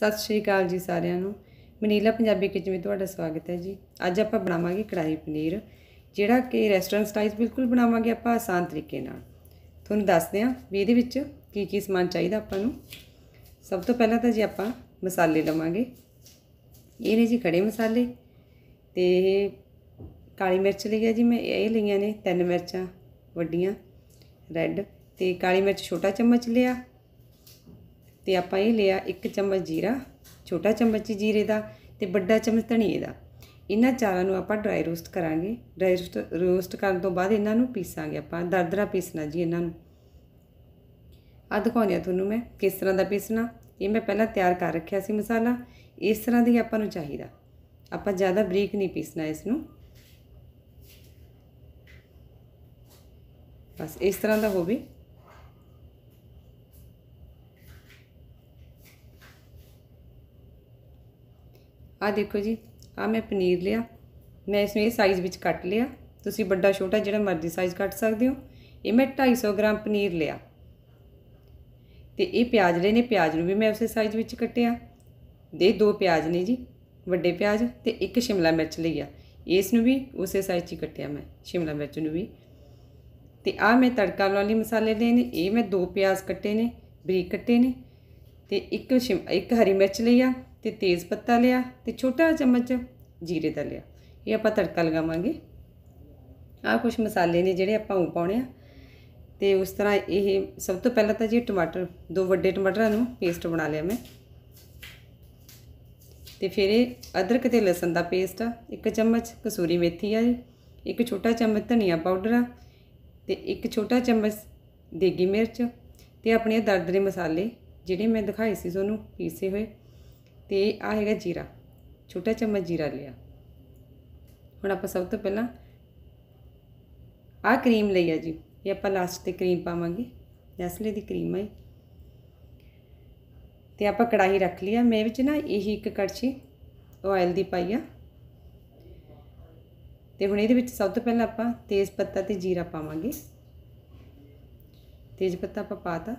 ਸਤਿ ਸ਼੍ਰੀ ਅਕਾਲ ਜੀ ਸਾਰਿਆਂ ਨੂੰ ਮਨੀਲਾ ਪੰਜਾਬੀ ਕਿਚਨ ਵਿੱਚ ਤੁਹਾਡਾ ਸਵਾਗਤ ਹੈ ਜੀ ਅੱਜ ਆਪਾਂ ਬਣਾਵਾਂਗੇ ਕੜਾਈ ਪਨੀਰ ਜਿਹੜਾ ਕਿ ਰੈਸਟੋਰੈਂਟ ਸਟਾਈਲ ਬਿਲਕੁਲ ਬਣਾਵਾਂਗੇ ਆਪਾਂ ਆਸਾਨ ਤਰੀਕੇ ਨਾਲ ਤੁਹਾਨੂੰ ਦੱਸਦੇ ਹਾਂ ਵੀ ਇਹਦੇ ਵਿੱਚ ਕੀ ਕੀ ਸਮਾਨ ਚਾਹੀਦਾ ਆਪਾਂ ਨੂੰ ਸਭ ਤੋਂ ਪਹਿਲਾਂ ਤਾਂ ਜੀ ਆਪਾਂ ਮਸਾਲੇ ਲਵਾਂਗੇ ਇਹ ਨੇ ਜੀ ਖੜੇ ਮਸਾਲੇ ਤੇ ਇਹ ਕਾਲੀ ਮਿਰਚ ਲਈ ਹੈ ਜੀ ਮੈਂ ਇਹ ਲਈਆਂ ਨੇ ਤਿੰਨ ਮਿਰਚਾਂ ਵੱਡੀਆਂ ਰੈੱਡ ਤੇ ਕਾਲੀ ਮਿਰਚ ਛੋਟਾ ਚਮਚ ਲਿਆ ਤੇ ਆਪਾਂ ਇਹ ਲਿਆ 1 ਚਮਚ ਜੀਰਾ ਛੋਟਾ ਚਮਚ ਜੀਰੇ ਦਾ ਤੇ ਵੱਡਾ ਚਮਚ ਧਨੀਏ ਦਾ ਇਹਨਾਂ ਚਾਰਾਂ ਨੂੰ ਆਪਾਂ ਡਰਾਈ ਰੋਸਟ ਕਰਾਂਗੇ ਡਰਾਈ ਰੋਸਟ ਕਰਨ ਤੋਂ ਬਾਅਦ ਇਹਨਾਂ ਨੂੰ ਪੀਸਾਂਗੇ ਆਪਾਂ ਦਰਦਰਾ ਪੀਸਣਾ ਜੀ ਇਹਨਾਂ ਨੂੰ ਆ ਦਿਖਾਉਂਦੀ ਆ ਤੁਹਾਨੂੰ ਮੈਂ ਕਿਸ ਤਰ੍ਹਾਂ ਦਾ ਪੀਸਣਾ ਇਹ ਮੈਂ ਪਹਿਲਾਂ ਤਿਆਰ ਕਰ ਰੱਖਿਆ ਸੀ ਮਸਾਲਾ ਇਸ ਤਰ੍ਹਾਂ ਦੀ ਆਪਾਂ ਨੂੰ ਚਾਹੀਦਾ ਆਪਾਂ ਜ਼ਿਆਦਾ ਬਰੀਕ ਨਹੀਂ ਪੀਸਣਾ ਇਸ ਨੂੰ ਬਸ ਇਸ ਤਰ੍ਹਾਂ ਦਾ ਹੋਵੇ ਆ ਦੇਖੋ ਜੀ ਆ ਮੈਂ ਪਨੀਰ ਲਿਆ ਮੈਂ ਇਸ ਨੂੰ ਇਹ ਸਾਈਜ਼ ਵਿੱਚ ਕੱਟ ਲਿਆ ਤੁਸੀਂ ਵੱਡਾ ਛੋਟਾ ਜਿਹੜਾ ਮਰਜ਼ੀ ਸਾਈਜ਼ ਕੱਟ ਸਕਦੇ ਹੋ ਇਹ ਮੈਂ 250 ਗ੍ਰਾਮ ਪਨੀਰ ਲਿਆ ਤੇ ਇਹ ਪਿਆਜ਼ ਲੈਨੇ ਪਿਆਜ਼ ਨੂੰ ਵੀ ਮੈਂ ਉਸੇ ਸਾਈਜ਼ ਵਿੱਚ ਕੱਟਿਆ ਦੇ ਦੋ ਪਿਆਜ਼ ਨੇ ਜੀ ਵੱਡੇ ਪਿਆਜ਼ ਤੇ ਇੱਕ ਸ਼ਿਮਲਾ ਮਿਰਚ ਲਈ ਆ ਇਸ ਨੂੰ ਵੀ ਉਸੇ ਸਾਈਜ਼ 'ਚ ਕੱਟਿਆ ਮੈਂ ਸ਼ਿਮਲਾ ਮਿਰਚ ਨੂੰ ਵੀ ਤੇ ਆ ਮੈਂ ਤੜਕਾ ਲਾਉਣ ਲਈ ਮਸਾਲੇ ਲੈ ਨੇ ਇਹ ਮੈਂ ਦੋ ਪਿਆਜ਼ ਕੱਟੇ ਨੇ ਬਰੀਕ ਕੱਟੇ ਨੇ ਤੇ ਇੱਕ ਇੱਕ ਹਰੀ ਮਿਰਚ ਲਈ ਆ ਤੇ ਤੇਜ਼ ਪੱਤਾ ਲਿਆ ਤੇ ਛੋਟਾ ਚਮਚ ਜੀਰੇ ਦਾ ਲਿਆ ਇਹ ਆਪਾਂ ਤੜਕਾ ਲਗਾਵਾਂਗੇ ਆਹ ਕੁਝ ਮਸਾਲੇ ਨੇ ਜਿਹੜੇ ਆਪਾਂ ਉਹ ਪਾਉਣੇ ਆ ਤੇ ਉਸ ਤਰ੍ਹਾਂ ਇਹ ਸਭ ਤੋਂ ਪਹਿਲਾਂ ਤਾਂ ਜੀ ਟਮਾਟਰ ਦੋ ਵੱਡੇ ਟਮਾਟਰਾਂ ਨੂੰ ਪੇਸਟ ਬਣਾ ਲਿਆ ਮੈਂ ਤੇ ਫਿਰ ਇਹ ਅਦਰਕ ਤੇ ਲਸਣ ਦਾ ਪੇਸਟ ਆ ਇੱਕ ਚਮਚ ਕਸੂਰੀ ਮੇਥੀ ਆ ਜੀ ਇੱਕ ਛੋਟਾ ਚਮਚ ਧਨੀਆ ਪਾਊਡਰ ਆ ਤੇ ਇੱਕ ਛੋਟਾ ਚਮਚ ਦੇਗੀ ਮਿਰਚ ਤੇ ਆਪਣੇ ਦਰਦਰੇ ਮਸਾਲੇ ਜਿਹੜੇ ਮੈਂ ਦਿਖਾਏ ਸੀ ਤੁਹਾਨੂੰ ਪੀਸੇ ਹੋਏ ਤੇ ਆ ਹੈਗਾ ਜੀਰਾ ਛੋਟਾ ਚਮਚ ਜੀਰਾ ਲਿਆ ਹੁਣ ਆਪਾਂ ਸਭ ਤੋਂ ਪਹਿਲਾਂ ਆ ਕਰੀਮ ਲਈ ਆ ਜੀ ਇਹ ਆਪਾਂ ਲਾਸਟ ਤੇ ਕਰੀਮ ਪਾਵਾਂਗੇ ਨੈਸਲੇ ਦੀ ਕਰੀਮ ਹੈ ਤੇ ਆਪਾਂ ਕੜਾਹੀ ਰੱਖ ਲਿਆ ਮੈਂ ਵਿੱਚ ਨਾ ਇਹੀ ਇੱਕ ਕੜਛੀ ਆਇਲ ਦੀ ਪਾਈ ਆ ਤੇ ਹੁਣ ਇਹਦੇ ਵਿੱਚ ਸਭ ਤੋਂ ਪਹਿਲਾਂ ਆਪਾਂ ਤੇਜ਼ ਪੱਤਾ ਤੇ ਜੀਰਾ ਪਾਵਾਂਗੇ ਤੇਜ਼ ਪੱਤਾ ਆਪਾਂ ਪਾਤਾ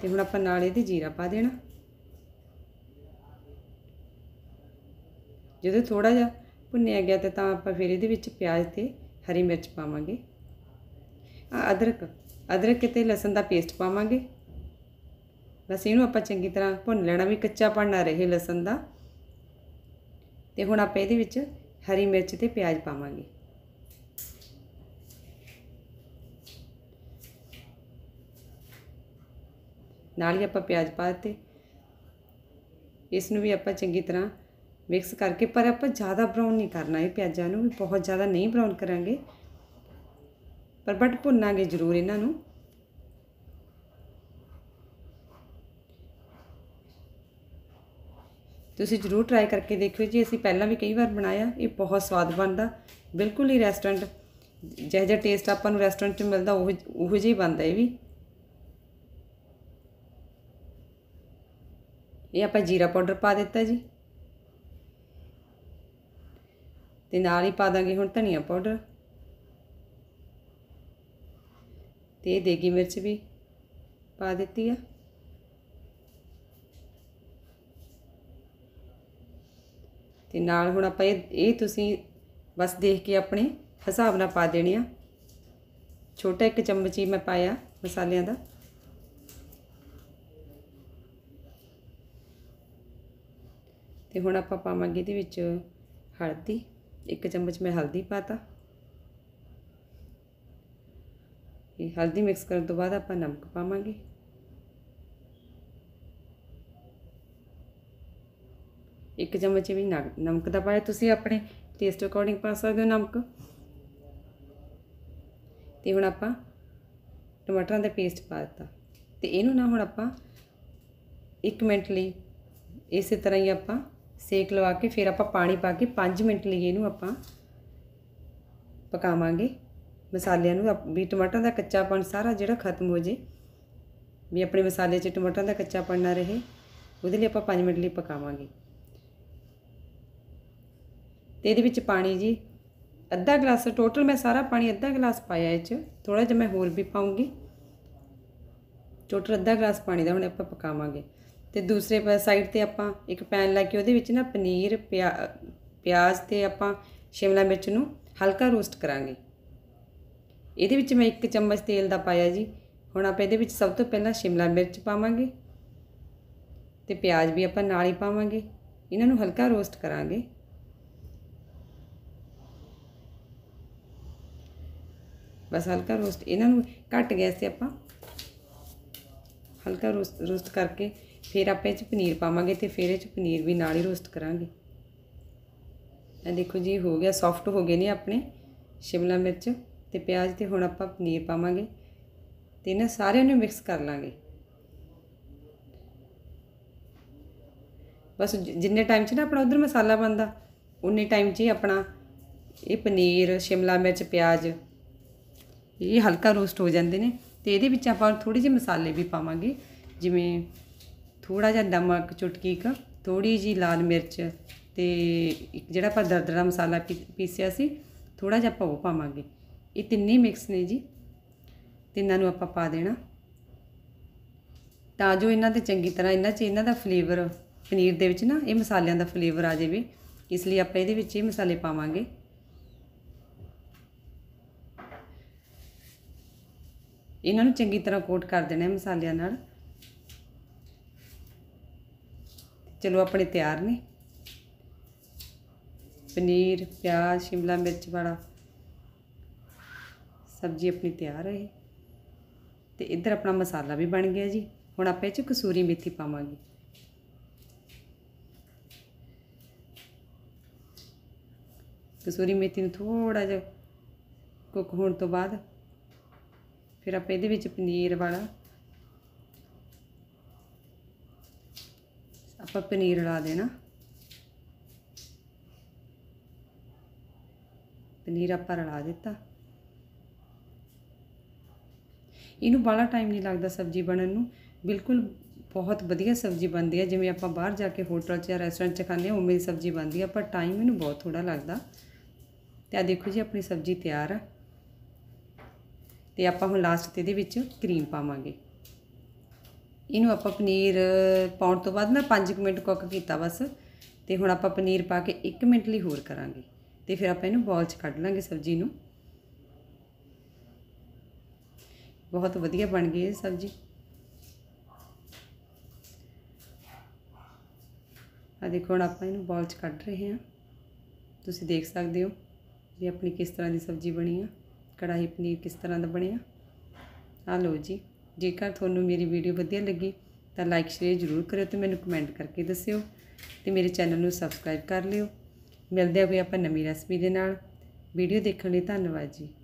ਤੇ ਹੁਣ ਆਪਾਂ ਨਾਲ ਇਹਦੇ ਜੀਰਾ ਪਾ ਦੇਣਾ ਜਦੋਂ ਥੋੜਾ ਜਿਹਾ ਭੁੰਨਿਆ ਗਿਆ ਤੇ ਤਾਂ ਆਪਾਂ ਫਿਰ ਇਹਦੇ ਵਿੱਚ ਪਿਆਜ਼ ਤੇ ਹਰੀ ਮਿਰਚ ਪਾਵਾਂਗੇ ਆ ਅਦਰਕ ਅਦਰਕ ਤੇ ਲਸਣ ਦਾ ਪੇਸਟ ਪਾਵਾਂਗੇ ਬਸ ਇਹਨੂੰ ਆਪਾਂ ਚੰਗੀ ਤਰ੍ਹਾਂ ਭੁੰਨ ਲੈਣਾ ਵੀ ਕੱਚਾ ਨਾ ਰਹੇ ਲਸਣ ਦਾ ਤੇ ਹੁਣ ਆਪਾਂ ਇਹਦੇ ਵਿੱਚ ਹਰੀ ਮਿਰਚ ਤੇ ਪਿਆਜ਼ ਪਾਵਾਂਗੇ ਨਾਲ ਹੀ ਆਪਾਂ ਪਿਆਜ਼ ਪਾ ਦਿੱਤੇ ਇਸ ਨੂੰ ਵੀ ਆਪਾਂ ਚੰਗੀ ਤਰ੍ਹਾਂ ਮਿਕਸ ਕਰਕੇ ਪਰ ਆਪਾਂ ਜ਼ਿਆਦਾ ਬਰਾਊਨ ਨਹੀਂ ਕਰਨਾ ਇਹ ਪਿਆਜ਼ਾਂ ਨੂੰ ਬਹੁਤ ਜ਼ਿਆਦਾ ਨਹੀਂ ਬਰਾਊਨ ਕਰਾਂਗੇ ਪਰ ਬਟ ਭੁੰਨਾਂਗੇ ਜ਼ਰੂਰ ਇਹਨਾਂ ਨੂੰ ਤੁਸੀਂ ਜ਼ਰੂਰ ਟਰਾਈ ਕਰਕੇ ਦੇਖਿਓ ਜੀ ਅਸੀਂ ਪਹਿਲਾਂ ਵੀ ਕਈ ਵਾਰ ਬਣਾਇਆ ਇਹ ਬਹੁਤ ਸਵਾਦ ਬਣਦਾ ਬਿਲਕੁਲ ਹੀ ਰੈਸਟੋਰੈਂਟ ਜਿਹੜਾ ਜਿਹੜਾ ਟੇਸਟ ਆਪਾਂ ਨੂੰ ਰੈਸਟੋਰੈਂਟ 'ਚ ਮਿਲਦਾ ਉਹ ਉਹ ਜਿਹਾ ਹੀ ਬਣਦਾ ਇਹ ਵੀ ਇਹ ਆਪਾਂ ਜੀਰਾ ਪਾਊਡਰ ਪਾ ਦਿੱਤਾ ਜੀ ਤੇ ਨਾਲ ਹੀ ਪਾ ਦਾਂਗੇ ਹੁਣ ਧਨੀਆ ਪਾਊਡਰ ਤੇ ਦੇਗੀ ਮਿਰਚ ਵੀ ਪਾ ਦਿੱਤੀ ਆ ਤੇ ਨਾਲ ਹੁਣ ਆਪਾਂ ਇਹ ਇਹ ਤੁਸੀਂ ਬਸ ਦੇਖ ਕੇ ਆਪਣੇ ਹਿਸਾਬ ਨਾਲ ਪਾ ਦੇਣੀ ਆ ਛੋਟਾ ਇੱਕ ਚਮਚ ਹੀ ਮੈਂ ਪਾਇਆ ਮਸਾਲਿਆਂ ਦਾ ਤੇ ਹੁਣ ਆਪਾਂ ਪਾਵਾਂਗੇ ਇਹਦੇ ਵਿੱਚ ਹਲਦੀ ਇੱਕ ਚਮਚ ਮੈਂ ਹਲਦੀ ਪਾਤਾ ਇਹ ਹਲਦੀ ਮਿਕਸ ਕਰਨ ਤੋਂ ਬਾਅਦ ਆਪਾਂ ਨਮਕ ਪਾਵਾਂਗੇ ਇੱਕ ਚਮਚ ਵੀ ਨਮਕ ਦਾ ਪਾਇਆ ਤੁਸੀਂ ਆਪਣੇ ਟੇਸਟ ਅਕੋਰਡਿੰਗ ਪਾ ਸਕਦੇ ਹੋ ਨਮਕ ਤੇ ਹੁਣ ਆਪਾਂ ਟਮਾਟਰਾਂ ਦਾ ਪੇਸਟ ਪਾ ਦਿੱਤਾ ਤੇ ਇਹਨੂੰ ਨਾ ਹੁਣ ਆਪਾਂ 1 ਮਿੰਟ ਲਈ ਇਸੇ ਤਰ੍ਹਾਂ ਹੀ ਆਪਾਂ ਸੇਕ ਲਵਾ ਕੇ ਫਿਰ ਆਪਾਂ ਪਾਣੀ ਪਾ ਕੇ 5 ਮਿੰਟ ਲਈ ਇਹਨੂੰ ਆਪਾਂ ਪਕਾਵਾਂਗੇ ਮਸਾਲਿਆਂ ਨੂੰ ਵੀ ਟਮਾਟਰਾਂ ਦਾ ਪਣ ਸਾਰਾ ਜਿਹੜਾ ਖਤਮ ਹੋ ਜੇ ਵੀ ਆਪਣੇ ਮਸਾਲੇ 'ਚ ਟਮਾਟਰਾਂ ਦਾ ਪਣ ਨਾ ਰਹੇ ਉਹਦੇ ਲਈ ਆਪਾਂ 5 ਮਿੰਟ ਲਈ ਪਕਾਵਾਂਗੇ ਤੇ ਇਹਦੇ ਵਿੱਚ ਪਾਣੀ ਜੀ ਅੱਧਾ ਗਲਾਸ ਟੋਟਲ ਮੈਂ ਸਾਰਾ ਪਾਣੀ ਅੱਧਾ ਗਲਾਸ ਪਾਇਆ ਇਹ 'ਚ ਥੋੜਾ ਜਿਹਾ ਮੈਂ ਹੋਰ ਵੀ ਪਾਉਂਗੀ ਟੋਟਲ ਅੱਧਾ ਗਲਾਸ ਪਾਣੀ ਦਾ ਹੁਣ ਆਪਾਂ ਪਕਾਵਾਂਗੇ ਤੇ ਦੂਸਰੇ ਸਾਈਡ ਤੇ ਆਪਾਂ ਇੱਕ ਪੈਨ ਲੈ ਕੇ ਉਹਦੇ ਵਿੱਚ ਨਾ ਪਨੀਰ ਪਿਆਜ਼ ਤੇ ਆਪਾਂ ਸ਼ਿਮਲਾ ਮਿਰਚ ਨੂੰ ਹਲਕਾ ਰੋਸਟ ਕਰਾਂਗੇ ਇਹਦੇ ਵਿੱਚ ਮੈਂ 1 ਚਮਚ ਤੇਲ ਦਾ ਪਾਇਆ ਜੀ ਹੁਣ ਆਪਾਂ ਇਹਦੇ ਵਿੱਚ ਸਭ ਤੋਂ ਪਹਿਲਾਂ ਸ਼ਿਮਲਾ ਮਿਰਚ ਪਾਵਾਂਗੇ ਤੇ ਪਿਆਜ਼ ਵੀ ਆਪਾਂ ਨਾਲ ਹੀ ਪਾਵਾਂਗੇ ਇਹਨਾਂ ਨੂੰ ਹਲਕਾ ਰੋਸਟ ਕਰਾਂਗੇ ਬਸ ਹਲਕਾ ਰੋਸਟ ਇਹਨਾਂ ਨੂੰ ਘੱਟ ਗੈਸ ਤੇ ਆਪਾਂ ਹਲਕਾ ਰੋਸਟ ਰੋਸਟ ਕਰਕੇ ਫਿਰ ਆਪਾਂ ਇਹ ਚ ਪਨੀਰ ਪਾਵਾਂਗੇ ਤੇ ਫਿਰ ਇਹ ਚ ਪਨੀਰ ਵੀ ਨਾਲ ਹੀ ਰੋਸਟ ਕਰਾਂਗੇ ਇਹ ਦੇਖੋ ਜੀ ਹੋ ਗਿਆ ਸੌਫਟ ਹੋ ਗਏ ਨੇ ਆਪਣੇ ਸ਼ਿਮਲਾ ਮਿਰਚ ਤੇ ਪਿਆਜ਼ ਤੇ ਹੁਣ ਆਪਾਂ ਪਨੀਰ ਪਾਵਾਂਗੇ ਤੇ ਇਹਨਾਂ ਸਾਰਿਆਂ ਨੂੰ ਮਿਕਸ ਕਰ ਲਾਂਗੇ ਬਸ ਜਿੰਨੇ ਟਾਈਮ 'ਚ ਨਾ ਆਪਣਾ ਉਧਰ ਮਸਾਲਾ ਬਣਦਾ ਉਨੇ ਟਾਈਮ 'ਚ ਹੀ ਆਪਣਾ ਇਹ ਪਨੀਰ ਸ਼ਿਮਲਾ ਮਿਰਚ ਪਿਆਜ਼ ਇਹ ਹਲਕਾ ਰੋਸਟ ਹੋ ਜਾਂਦੇ ਨੇ ਤੇ ਇਹਦੇ ਵਿੱਚ ਆਪਾਂ ਥੋੜੀ ਜਿਹੀ ਮਸਾਲੇ ਵੀ ਪਾਵਾਂਗੇ ਜਿਵੇਂ ਥੋੜਾ ਜਿਹਾ ਨਮਕ ਚੁਟਕੀ ਕ ਥੋੜੀ ਜੀ ਲਾਲ ਮਿਰਚ ਤੇ ਜਿਹੜਾ ਆਪਾਂ ਦਰਦਰਾ ਮਸਾਲਾ ਪੀਸਿਆ ਸੀ ਥੋੜਾ ਜਿਹਾ ਆਪਾਂ ਉਹ ਪਾਵਾਂਗੇ ਇਹ ਤਿੰਨੇ ਮਿਕਸ ਨੇ ਜੀ ਤਿੰਨਾਂ ਨੂੰ ਆਪਾਂ ਪਾ ਦੇਣਾ ਤਾਂ ਜੋ ਇਹਨਾਂ ਤੇ ਚੰਗੀ ਤਰ੍ਹਾਂ ਇਹਨਾਂ 'ਚ ਇਹਨਾਂ ਦਾ ਫਲੇਵਰ ਪਨੀਰ ਦੇ ਵਿੱਚ ਨਾ ਇਹ ਮਸਾਲਿਆਂ ਦਾ ਫਲੇਵਰ ਆ ਜਾਵੇ ਇਸ ਲਈ ਆਪਾਂ ਇਹਦੇ ਵਿੱਚ ਇਹ ਮਸਾਲੇ ਪਾਵਾਂਗੇ ਇਹਨਾਂ ਨੂੰ ਚੰਗੀ ਤਰ੍ਹਾਂ ਕੋਟ ਕਰ ਦੇਣਾ ਹੈ ਮਸਾਲਿਆਂ ਨਾਲ ਚਲੋ ਆਪਣੇ ਤਿਆਰ ਨੇ ਪਨੀਰ ਪਿਆਜ਼ ਸ਼ਿਮਲਾ ਮਿਰਚ ਵਾਲਾ ਸਬਜ਼ੀ ਆਪਣੀ ਤਿਆਰ ਹੈ ਤੇ ਇੱਧਰ ਆਪਣਾ ਮਸਾਲਾ ਵੀ ਬਣ ਗਿਆ ਜੀ ਹੁਣ ਆਪਾਂ ਇਹ ਚ ਕਸੂਰੀ ਮੇਥੀ ਪਾਵਾਂਗੇ ਕਸੂਰੀ ਮੇਥੀ ਨੂੰ ਥੋੜਾ ਜਿਹਾ ਕੁੱਕ ਹੋਣ ਤੋਂ ਬਾਅਦ ਫਿਰ ਆਪਾਂ ਇਹਦੇ ਵਿੱਚ ਪਨੀਰ ਵਾਲਾ ਆਪਾਂ ਪਨੀਰ ਲਾ ਦੇਣਾ ਪਨੀਰ ਆਪਾਂ ਰਲਾ ਦਿੱਤਾ ਇਹਨੂੰ ਬਾਲਾ ਟਾਈਮ ਨਹੀਂ ਲੱਗਦਾ ਸਬਜ਼ੀ ਬਣਨ ਨੂੰ ਬਿਲਕੁਲ ਬਹੁਤ ਵਧੀਆ ਸਬਜ਼ੀ ਬਣਦੀ ਹੈ ਜਿਵੇਂ ਆਪਾਂ ਬਾਹਰ ਜਾ ਕੇ ਹੋਟਲ 'ਚ ਜਾਂ ਰੈਸਟੋਰੈਂਟ 'ਚ ਖਾਂਦੇ ਹਾਂ ਉਵੇਂ ਸਬਜ਼ੀ ਬਣਦੀ ਹੈ ਪਰ ਟਾਈਮ ਇਹਨੂੰ ਬਹੁਤ ਥੋੜਾ ਲੱਗਦਾ ਤੇ ਆ ਦੇਖੋ ਜੀ ਆਪਣੀ ਸਬਜ਼ੀ ਤਿਆਰ ਆ ਤੇ ਆਪਾਂ ਹੁਣ ਲਾਸਟ ਤੇ ਇਹਦੇ ਵਿੱਚ ਕਰੀਮ ਪਾਵਾਂਗੇ ਇਹਨੂੰ ਆਪਾਂ ਪਨੀਰ ਪਾਉਣ ਤੋਂ ਬਾਅਦ ਨਾ 5 ਮਿੰਟ ਕੁੱਕ ਕੀਤਾ ਬਸ ਤੇ ਹੁਣ ਆਪਾਂ ਪਨੀਰ ਪਾ ਕੇ 1 ਮਿੰਟ ਲਈ ਹੋਰ ਕਰਾਂਗੇ ਤੇ ਫਿਰ ਆਪਾਂ ਇਹਨੂੰ ਬਾਲ 'ਚ ਕੱਢ ਲਾਂਗੇ ਸਬਜ਼ੀ ਨੂੰ ਬਹੁਤ ਵਧੀਆ ਬਣ ਗਈ ਇਹ ਸਬਜ਼ੀ ਆ ਦੇਖੋ ਹੁਣ ਆਪਾਂ ਇਹਨੂੰ ਬਾਲ 'ਚ ਕੱਢ ਰਹੇ ਹਾਂ ਤੁਸੀਂ ਦੇਖ ਸਕਦੇ ਹੋ ਵੀ ਆਪਣੀ ਕਿਸ ਤਰ੍ਹਾਂ ਦੀ ਸਬਜ਼ੀ ਬਣੀ ਆ ਕੜਾਹੀ ਪਨੀਰ ਕਿਸ ਤਰ੍ਹਾਂ ਦਾ ਬਣਿਆ ਆ ਲਓ ਜੀ ਜੇਕਰ ਤੁਹਾਨੂੰ ਮੇਰੀ ਵੀਡੀਓ ਵਧੀਆ ਲੱਗੀ ਤਾਂ ਲਾਈਕ ਸ਼ੇਅਰ ਜ਼ਰੂਰ ਕਰਿਓ ਤੇ ਮੈਨੂੰ ਕਮੈਂਟ ਕਰਕੇ ਦੱਸਿਓ ਤੇ ਮੇਰੇ ਚੈਨਲ ਨੂੰ ਸਬਸਕ੍ਰਾਈਬ ਕਰ ਲਿਓ ਮਿਲਦੇ ਆ ਕੋਈ ਆਪਾਂ ਨਵੀਂ ਰੈਸਪੀ ਦੇ ਨਾਲ ਵੀਡੀਓ ਦੇਖਣ ਲਈ ਧੰਨਵਾਦ ਜੀ